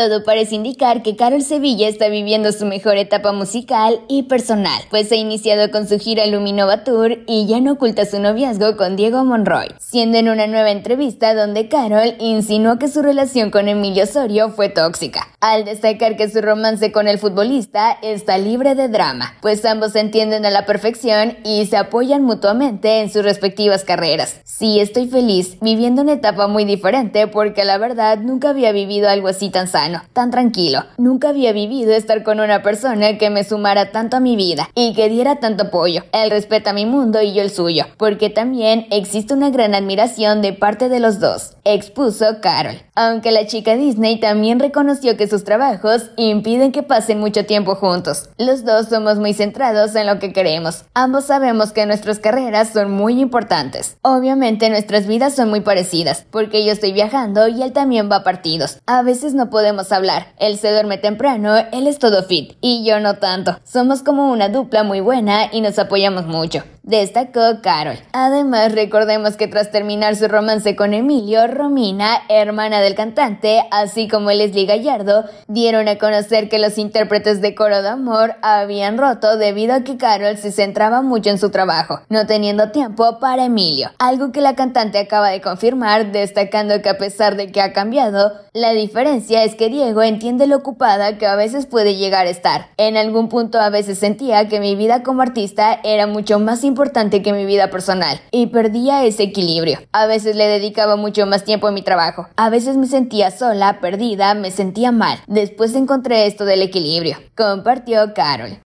Todo parece indicar que Carol Sevilla está viviendo su mejor etapa musical y personal, pues ha iniciado con su gira Luminova Tour y ya no oculta su noviazgo con Diego Monroy, siendo en una nueva entrevista donde Carol insinuó que su relación con Emilio Osorio fue tóxica, al destacar que su romance con el futbolista está libre de drama, pues ambos se entienden a la perfección y se apoyan mutuamente en sus respectivas carreras. Sí, estoy feliz, viviendo una etapa muy diferente porque la verdad nunca había vivido algo así tan sano tan tranquilo. Nunca había vivido estar con una persona que me sumara tanto a mi vida y que diera tanto apoyo. Él respeta mi mundo y yo el suyo, porque también existe una gran admiración de parte de los dos, expuso Carol. Aunque la chica Disney también reconoció que sus trabajos impiden que pasen mucho tiempo juntos. Los dos somos muy centrados en lo que queremos. Ambos sabemos que nuestras carreras son muy importantes. Obviamente nuestras vidas son muy parecidas, porque yo estoy viajando y él también va a partidos. A veces no podemos hablar. Él se duerme temprano, él es todo fit y yo no tanto. Somos como una dupla muy buena y nos apoyamos mucho destacó Carol. Además, recordemos que tras terminar su romance con Emilio, Romina, hermana del cantante, así como Leslie Gallardo, dieron a conocer que los intérpretes de Coro de Amor habían roto debido a que Carol se centraba mucho en su trabajo, no teniendo tiempo para Emilio, algo que la cantante acaba de confirmar, destacando que a pesar de que ha cambiado, la diferencia es que Diego entiende lo ocupada que a veces puede llegar a estar. En algún punto a veces sentía que mi vida como artista era mucho más importante importante que mi vida personal y perdía ese equilibrio. A veces le dedicaba mucho más tiempo a mi trabajo, a veces me sentía sola, perdida, me sentía mal. Después encontré esto del equilibrio, compartió Carol.